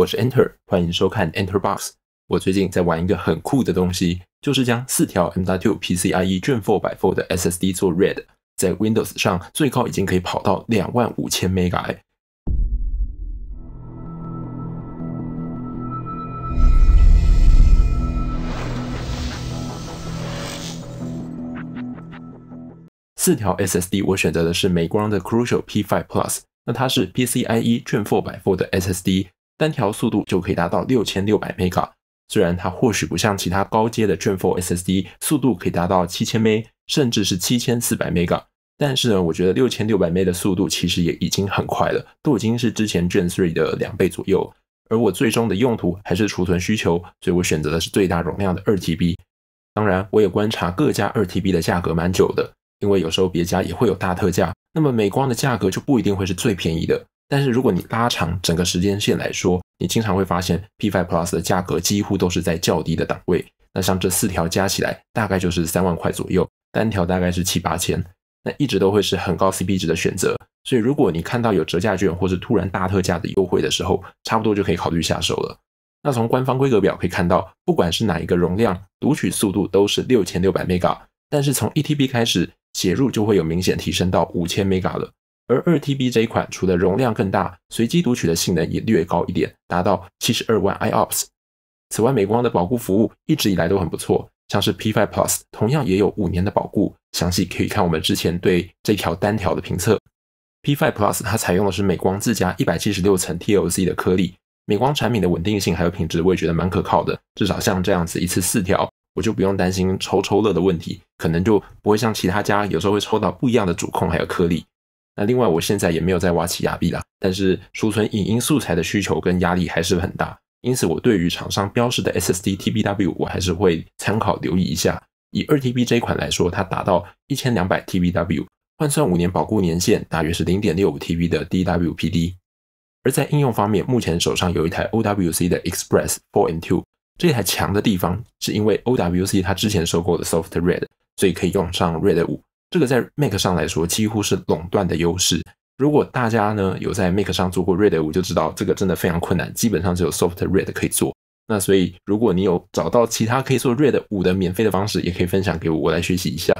我是 Enter，欢迎收看 Enter Box。我最近在玩一个很酷的东西，就是将四条 M. W. P. C. I. E. 卷4百4的 S. S. D 做 Red，在 Windows 上最高已经可以跑到两万五千 Mega。四条 S. S. D 我选择的是美光的 Crucial P5 Plus，那它是 P. C. I. E. 卷4百4的 S. S. D。单条速度就可以达到六千六百 mega，虽然它或许不像其他高阶的 Gen4 SSD 速度可以达到七千 mega，甚至是七千四百 mega，但是呢，我觉得六千六百 mega 的速度其实也已经很快了，都已经是之前 Gen3 的两倍左右。而我最终的用途还是储存需求，所以我选择的是最大容量的二 TB。当然，我也观察各家二 TB 的价格蛮久的，因为有时候别家也会有大特价，那么美光的价格就不一定会是最便宜的。但是如果你拉长整个时间线来说，你经常会发现 P5 Plus 的价格几乎都是在较低的档位。那像这四条加起来大概就是三万块左右，单条大概是七八千。那一直都会是很高 CP 值的选择。所以如果你看到有折价券或者突然大特价的优惠的时候，差不多就可以考虑下手了。那从官方规格表可以看到，不管是哪一个容量，读取速度都是六千六百 m b g a 但是从 eTb 开始写入就会有明显提升到五千 m b g a 了。而二 TB 这一款，除了容量更大，随机读取的性能也略高一点，达到七十二万 IOPS。此外，美光的保护服务一直以来都很不错，像是 P5 Plus 同样也有五年的保护，详细可以看我们之前对这条单条的评测。P5 Plus 它采用的是美光自家一百七十六层 TLC 的颗粒，美光产品的稳定性还有品质我也觉得蛮可靠的，至少像这样子一次四条，我就不用担心抽抽乐的问题，可能就不会像其他家有时候会抽到不一样的主控还有颗粒。那另外，我现在也没有在挖起亚币了，但是储存影音素材的需求跟压力还是很大，因此我对于厂商标示的 SSD TBW 我还是会参考留意一下。以二 TB 这一款来说，它达到一千两百 TBW，换算五年保固年限大约是零点六五 TB 的 DWPD。而在应用方面，目前手上有一台 OWC 的 Express Four n Two，这台强的地方是因为 OWC 它之前收购的 Soft Red，所以可以用上 Red 五。这个在 m a c 上来说几乎是垄断的优势。如果大家呢有在 m a c 上做过 r e d 五，就知道这个真的非常困难，基本上只有 Soft r e d 可以做。那所以如果你有找到其他可以做 r e d 五的免费的方式，也可以分享给我我来学习一下。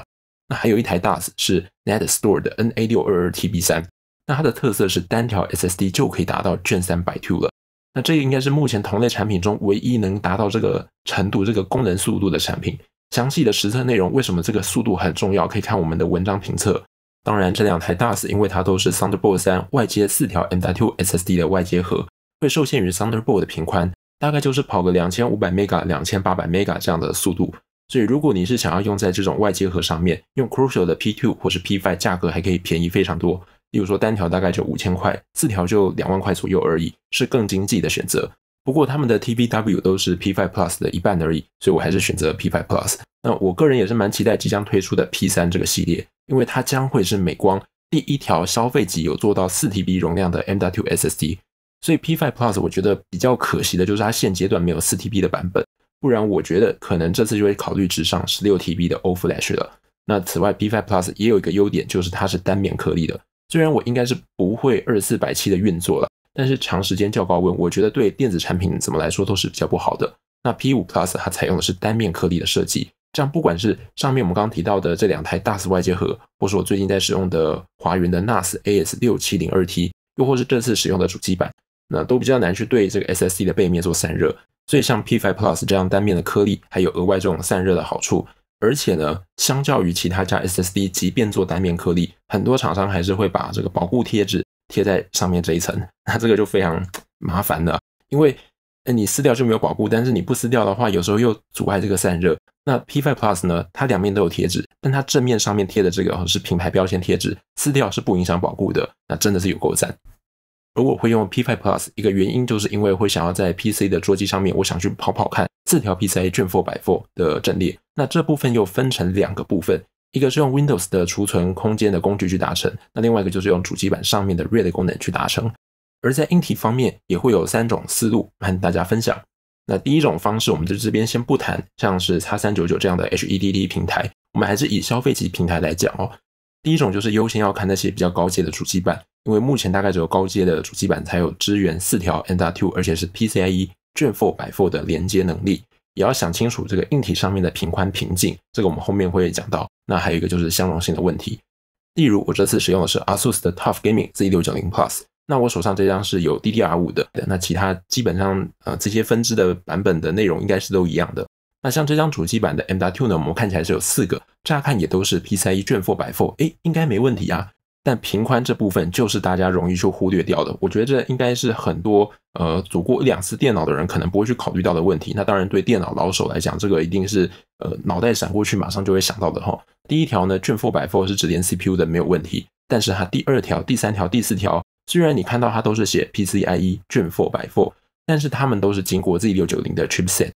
那还有一台 d a s 是 NetStore 的 NA622TB3，那它的特色是单条 SSD 就可以达到卷三百 Two 了。那这个应该是目前同类产品中唯一能达到这个程度、这个功能速度的产品。详细的实测内容，为什么这个速度很重要？可以看我们的文章评测。当然，这两台 DAS 因为它都是 Thunderbolt 三外接四条 M.2 SSD 的外接盒，会受限于 Thunderbolt 的频宽，大概就是跑个两千五百 mega、两千八百 mega 这样的速度。所以，如果你是想要用在这种外接盒上面，用 Crucial 的 P2 或是 P5，价格还可以便宜非常多。例如说，单条大概就五千块，四条就两万块左右而已，是更经济的选择。不过他们的 TBW 都是 P5 Plus 的一半而已，所以我还是选择 P5 Plus。那我个人也是蛮期待即将推出的 P3 这个系列，因为它将会是美光第一条消费级有做到四 TB 容量的 M2 SSD。所以 P5 Plus 我觉得比较可惜的就是它现阶段没有四 TB 的版本，不然我觉得可能这次就会考虑直上十六 TB 的 Off-Lash 了。那此外 P5 Plus 也有一个优点就是它是单面颗粒的，虽然我应该是不会二四百七的运作了。但是长时间较高温，我觉得对电子产品怎么来说都是比较不好的。那 P5 Plus 它采用的是单面颗粒的设计，这样不管是上面我们刚提到的这两台大 S 外接盒，或是我最近在使用的华云的 NAS AS 六七零二 T，又或是这次使用的主机板，那都比较难去对这个 SSD 的背面做散热。所以像 P5 Plus 这样单面的颗粒，还有额外这种散热的好处。而且呢，相较于其他家 SSD，即便做单面颗粒，很多厂商还是会把这个保护贴纸。贴在上面这一层，那这个就非常麻烦了，因为哎你撕掉就没有保护，但是你不撕掉的话，有时候又阻碍这个散热。那 P5 Plus 呢，它两面都有贴纸，但它正面上面贴的这个是品牌标签贴纸，撕掉是不影响保护的，那真的是有够赞。而我会用 P5 Plus 一个原因，就是因为会想要在 PC 的桌机上面，我想去跑跑看四条 PCIe 404的阵列，那这部分又分成两个部分。一个是用 Windows 的储存空间的工具去达成，那另外一个就是用主机板上面的 r a d 功能去达成。而在硬体方面，也会有三种思路和大家分享。那第一种方式，我们就这边先不谈，像是叉三九九这样的 HEDD 平台，我们还是以消费级平台来讲哦。第一种就是优先要看那些比较高阶的主机板，因为目前大概只有高阶的主机板才有支援四条 n v 而且是 PCIe Gen 4/4的连接能力。也要想清楚这个硬体上面的频宽、瓶颈，这个我们后面会讲到。那还有一个就是相容性的问题。例如我这次使用的是 ASUS 的 Tough Gaming Z690 Plus，那我手上这张是有 DDR5 的，那其他基本上呃这些分支的版本的内容应该是都一样的。那像这张主机版的 M.2 呢，我们看起来是有四个，乍看也都是 PCIe 4.0，哎，应该没问题啊。但平宽这部分就是大家容易就忽略掉的，我觉得这应该是很多呃走过一两次电脑的人可能不会去考虑到的问题。那当然对电脑老手来讲，这个一定是呃脑袋闪过去马上就会想到的哈。第一条呢，卷四百 r 是指连 CPU 的没有问题，但是它第二条、第三条、第四条，虽然你看到它都是写 PCIe 卷四百 r 但是它们都是经过 Z 六九零的 Chipset，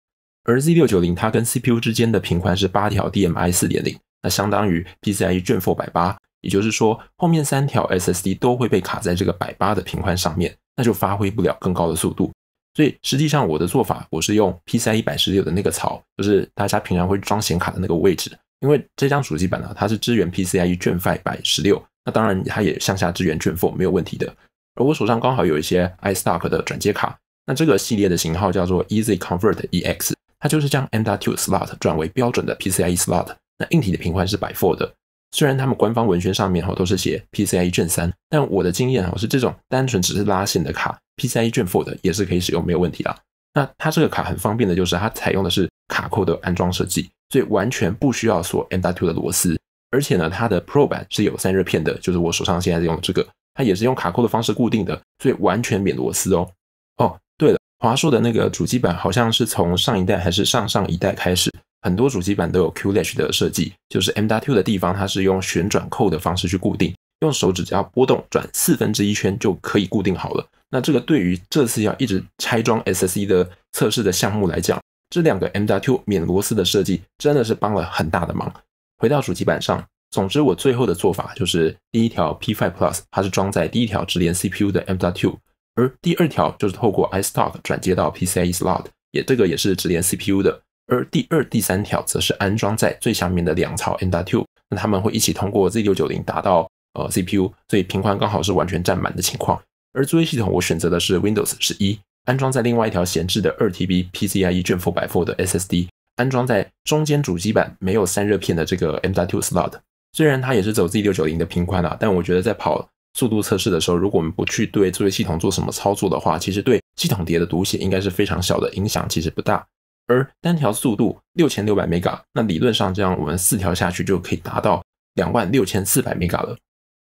而 Z 六九零它跟 CPU 之间的平宽是八条 DMI 四点零，那相当于 PCIe 卷四百八。也就是说，后面三条 SSD 都会被卡在这个百八的频宽上面，那就发挥不了更高的速度。所以实际上我的做法，我是用 PCIe 百十六的那个槽，就是大家平常会装显卡的那个位置。因为这张主机板呢，它是支援 PCIe 卷 f i v 百十六，那当然它也向下支援卷 f o 没有问题的。而我手上刚好有一些 iStack 的转接卡，那这个系列的型号叫做 Easy Convert EX，它就是将 M. two slot 转为标准的 PCIe slot。那硬体的频宽是百 four 的。虽然他们官方文宣上面哈都是写 PCIe 卷三，但我的经验哈是这种单纯只是拉线的卡，PCIe 卷 four 的也是可以使用没有问题啦。那它这个卡很方便的就是它采用的是卡扣的安装设计，所以完全不需要锁 M.2 的螺丝。而且呢，它的 Pro 版是有散热片的，就是我手上现在用的这个，它也是用卡扣的方式固定的，所以完全免螺丝哦。哦，对了，华硕的那个主机板好像是从上一代还是上上一代开始。很多主机板都有 Q latch 的设计，就是 M W 的地方，它是用旋转扣的方式去固定，用手指只要拨动转四分之一圈就可以固定好了。那这个对于这次要一直拆装 S S E 的测试的项目来讲，这两个 M W 免螺丝的设计真的是帮了很大的忙。回到主机板上，总之我最后的做法就是，第一条 P5 Plus 它是装在第一条直连 C P U 的 M W 而第二条就是透过 I Stock 转接到 P C I E slot，也这个也是直连 C P U 的。而第二、第三条则是安装在最下面的两槽 M.2，那他们会一起通过 Z 六九零达到呃 CPU，所以频宽刚好是完全占满的情况。而作业系统我选择的是 Windows 十一，安装在另外一条闲置的二 TB PCIe 卷四百 f o r 的 SSD，安装在中间主机板没有散热片的这个 M.2 slot。虽然它也是走 Z 六九零的频宽啊，但我觉得在跑速度测试的时候，如果我们不去对作业系统做什么操作的话，其实对系统碟的读写应该是非常小的影响，其实不大。而单条速度六千六百 mega，那理论上这样我们四条下去就可以达到两万六千四百 mega 了。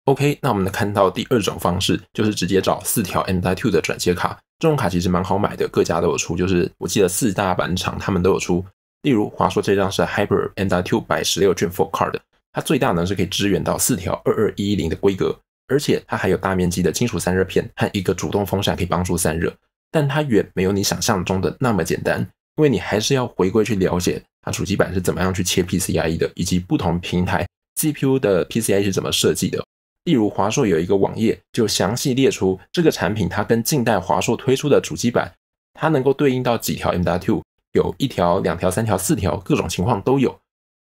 OK，那我们来看到第二种方式，就是直接找四条 M.2 的转接卡。这种卡其实蛮好买的，各家都有出。就是我记得四大板厂他们都有出，例如华硕这张是 Hyper M.2 百十六卷 f u r Card，它最大呢是可以支援到四条二二一一零的规格，而且它还有大面积的金属散热片和一个主动风扇可以帮助散热。但它远没有你想象中的那么简单。因为你还是要回归去了解它主机板是怎么样去切 PCIe 的，以及不同平台 GPU 的 PCIe 是怎么设计的。例如华硕有一个网页就详细列出这个产品它跟近代华硕推出的主机板，它能够对应到几条 M.2，有一条、两条、三条、四条，各种情况都有。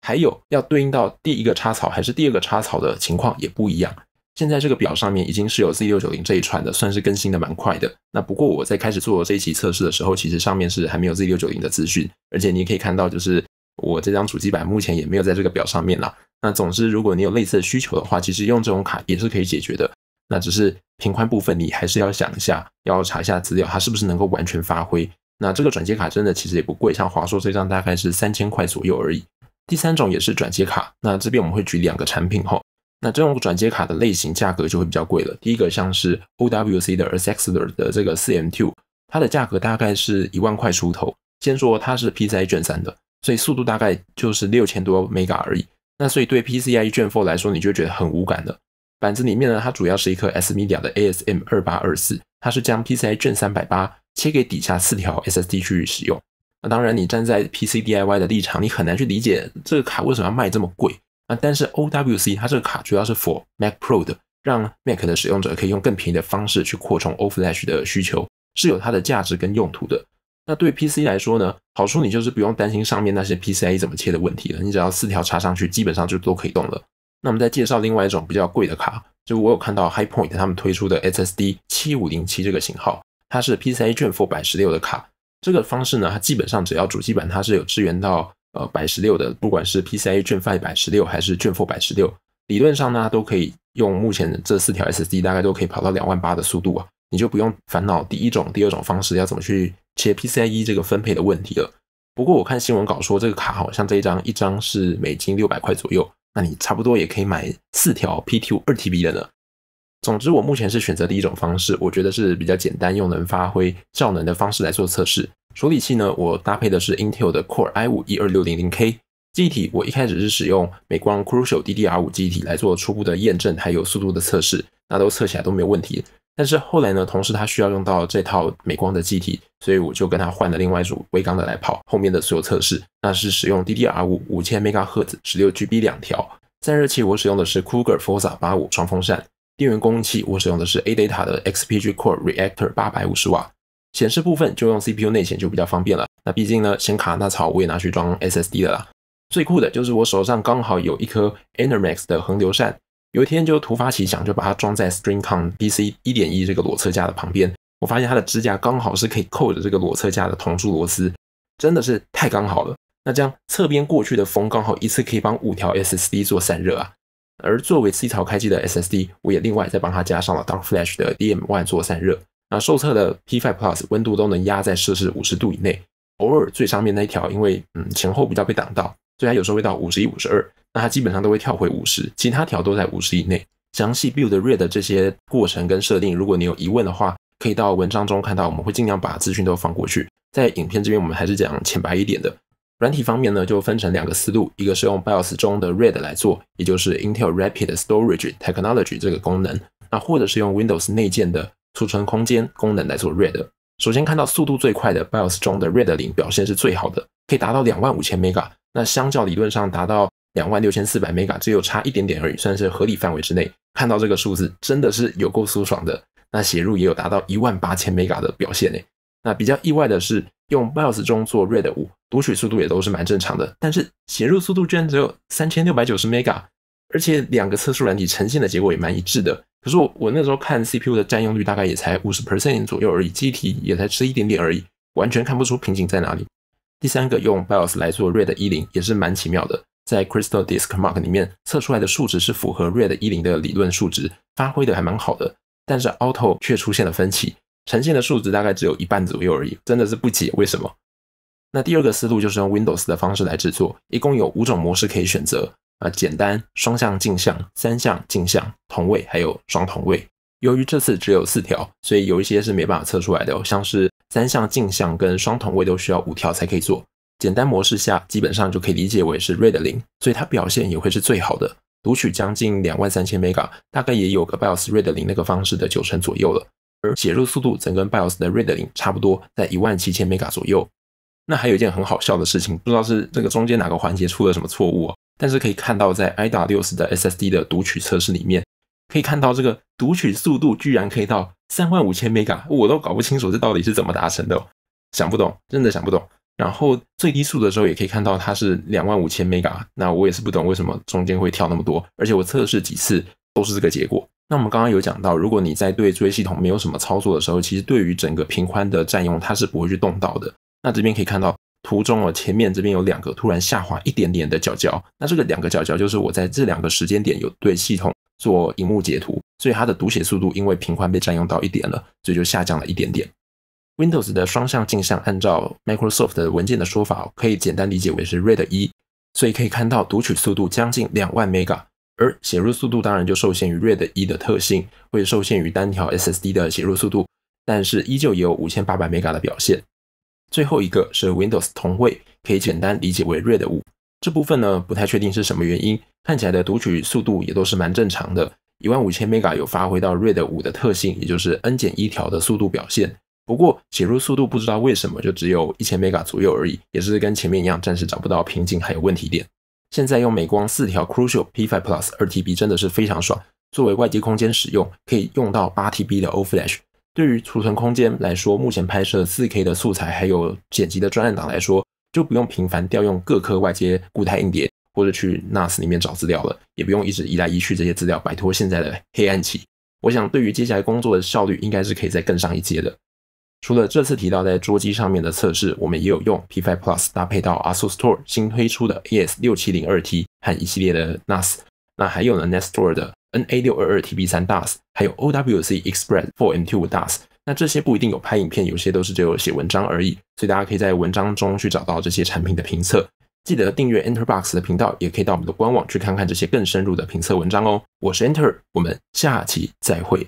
还有要对应到第一个插槽还是第二个插槽的情况也不一样。现在这个表上面已经是有 Z 六九零这一串的，算是更新的蛮快的。那不过我在开始做这一期测试的时候，其实上面是还没有 Z 六九零的资讯。而且你可以看到，就是我这张主机板目前也没有在这个表上面啦。那总之，如果你有类似的需求的话，其实用这种卡也是可以解决的。那只是频宽部分，你还是要想一下，要查一下资料，它是不是能够完全发挥。那这个转接卡真的其实也不贵，像华硕这张大概是三千块左右而已。第三种也是转接卡，那这边我们会举两个产品哈。那这种转接卡的类型价格就会比较贵了。第一个像是 OWC 的 a s e x l e r 的这个四 m 2它的价格大概是一万块出头。先说它是 PCI 卷三的，所以速度大概就是六千多 mega 而已。那所以对 PCI 卷 four 来说，你就觉得很无感的。板子里面呢，它主要是一颗 S Media 的 ASM 二八二四，它是将 PCI 卷三百八切给底下四条 SSD 去使用。那当然，你站在 PC DIY 的立场，你很难去理解这个卡为什么要卖这么贵。啊，但是 O W C 它这个卡主要是 for Mac Pro 的，让 Mac 的使用者可以用更便宜的方式去扩充 O Flash 的需求，是有它的价值跟用途的。那对 P C 来说呢，好处你就是不用担心上面那些 P C I E 怎么切的问题了，你只要四条插上去，基本上就都可以动了。那我们再介绍另外一种比较贵的卡，就我有看到 High Point 他们推出的 S S D 七五零七这个型号，它是 P C I E 卷 four 百十六的卡，这个方式呢，它基本上只要主机板它是有支援到。呃，百十六的，不管是 PCIe 卷发百十六还是卷负百十六，理论上呢，都可以用目前这四条 SSD，大概都可以跑到两万八的速度啊，你就不用烦恼第一种、第二种方式要怎么去切 PCIe 这个分配的问题了。不过我看新闻稿说，这个卡好像这一张一张是美金六百块左右，那你差不多也可以买四条 PT 五二 TB 的呢。总之，我目前是选择第一种方式，我觉得是比较简单又能发挥效能的方式来做测试。处理器呢，我搭配的是 Intel 的 Core i5 12600K。记忆体我一开始是使用美光 Crucial DDR5 机体来做初步的验证还有速度的测试，那都测起来都没有问题。但是后来呢，同时它需要用到这套美光的机体，所以我就跟它换了另外一组微刚的来跑后面的所有测试。那是使用 DDR5 五千兆赫 z 十六 GB 两条。散热器我使用的是 c o u g a r f o s z a 八五双风扇。电源供应器我使用的是 Adata 的 XPG Core Reactor 八百五十瓦。显示部分就用 CPU 内显就比较方便了。那毕竟呢，显卡那槽我也拿去装 SSD 了啦。最酷的就是我手上刚好有一颗 Anormax 的横流扇，有一天就突发奇想，就把它装在 s t r i n g c o n b c 一点一这个裸车架的旁边。我发现它的支架刚好是可以扣着这个裸车架的铜柱螺丝，真的是太刚好了。那这样侧边过去的风刚好一次可以帮五条 SSD 做散热啊。而作为 C 槽开机的 SSD，我也另外再帮它加上了 Dark Flash 的 DMY 做散热。那受测的 P5 Plus 温度都能压在摄氏五十度以内，偶尔最上面那一条，因为嗯前后比较被挡到，所以它有时候会到五十一、五十二，那它基本上都会跳回五十，其他条都在五十以内。详细 Build、Read 这些过程跟设定，如果你有疑问的话，可以到文章中看到，我们会尽量把资讯都放过去。在影片这边，我们还是讲浅白一点的。软体方面呢，就分成两个思路，一个是用 BIOS 中的 r e d 来做，也就是 Intel Rapid Storage Technology 这个功能，那或者是用 Windows 内建的。储存空间功能来做 r e d 首先看到速度最快的 BIOS 中的 r e d 零表现是最好的，可以达到两万五千 mega，那相较理论上达到两万六千四百 mega 只有差一点点而已，算是合理范围之内。看到这个数字真的是有够舒爽的。那写入也有达到一万八千 mega 的表现呢。那比较意外的是用 BIOS 中做 r e d 五读取速度也都是蛮正常的，但是写入速度居然只有三千六百九十 mega，而且两个测试软体呈现的结果也蛮一致的。可是我我那时候看 CPU 的占用率大概也才五十 percent 左右而已，机体也才吃一点点而已，完全看不出瓶颈在哪里。第三个用 BIOS 来做 Red 一零也是蛮奇妙的，在 Crystal Disk Mark 里面测出来的数值是符合 Red 一零的理论数值，发挥的还蛮好的。但是 Auto 却出现了分歧，呈现的数值大概只有一半左右而已，真的是不解为什么。那第二个思路就是用 Windows 的方式来制作，一共有五种模式可以选择。啊，简单双向镜像、三向镜像、同位还有双同位。由于这次只有四条，所以有一些是没办法测出来的哦。像是三向镜像跟双同位都需要五条才可以做。简单模式下，基本上就可以理解为是 read 零，所以它表现也会是最好的。读取将近两万三千 mega，大概也有个 Bios read 零那个方式的九成左右了。而写入速度则跟 Bios 的 read 零差不多，在一万七千 mega 左右。那还有一件很好笑的事情，不知道是这个中间哪个环节出了什么错误哦。但是可以看到，在 iWOS 的 SSD 的读取测试里面，可以看到这个读取速度居然可以到三万五千 mega，我都搞不清楚这到底是怎么达成的，想不懂，真的想不懂。然后最低速的时候，也可以看到它是两万五千 mega，那我也是不懂为什么中间会跳那么多，而且我测试几次都是这个结果。那我们刚刚有讲到，如果你在对作业系统没有什么操作的时候，其实对于整个频宽的占用，它是不会去动到的。那这边可以看到。图中哦，前面这边有两个突然下滑一点点的角角，那这个两个角角就是我在这两个时间点有对系统做荧幕截图，所以它的读写速度因为频宽被占用到一点了，所以就下降了一点点。Windows 的双向镜像按照 Microsoft 的文件的说法，可以简单理解为是 r e d 一，所以可以看到读取速度将近两万 Mega，而写入速度当然就受限于 r e d 一的特性，会受限于单条 SSD 的写入速度，但是依旧也有五千八百 Mega 的表现。最后一个是 Windows 同位，可以简单理解为 r e d 五。这部分呢，不太确定是什么原因，看起来的读取速度也都是蛮正常的，一万五千 mega 有发挥到 r e d 五的特性，也就是 n 减一条的速度表现。不过写入速度不知道为什么就只有一千 mega 左右而已，也是跟前面一样，暂时找不到瓶颈还有问题点。现在用美光四条 Crucial P5 Plus 二 TB 真的是非常爽，作为外接空间使用，可以用到八 TB 的 o Flash。对于储存空间来说，目前拍摄 4K 的素材，还有剪辑的专案档来说，就不用频繁调用各颗外接固态硬碟或者去 NAS 里面找资料了，也不用一直移来移去这些资料，摆脱现在的黑暗期。我想，对于接下来工作的效率，应该是可以再更上一阶的。除了这次提到在桌机上面的测试，我们也有用 P5 Plus 搭配到 ASUS Store 新推出的 AS 六七零二 T 和一系列的 NAS，那还有呢 n e s Store 的。N A 六二二 T B 三 DAS，还有 O W C Express Four M d Two 那这些不一定有拍影片，有些都是只有写文章而已。所以大家可以在文章中去找到这些产品的评测。记得订阅 Enterbox 的频道，也可以到我们的官网去看看这些更深入的评测文章哦。我是 Enter，我们下期再会。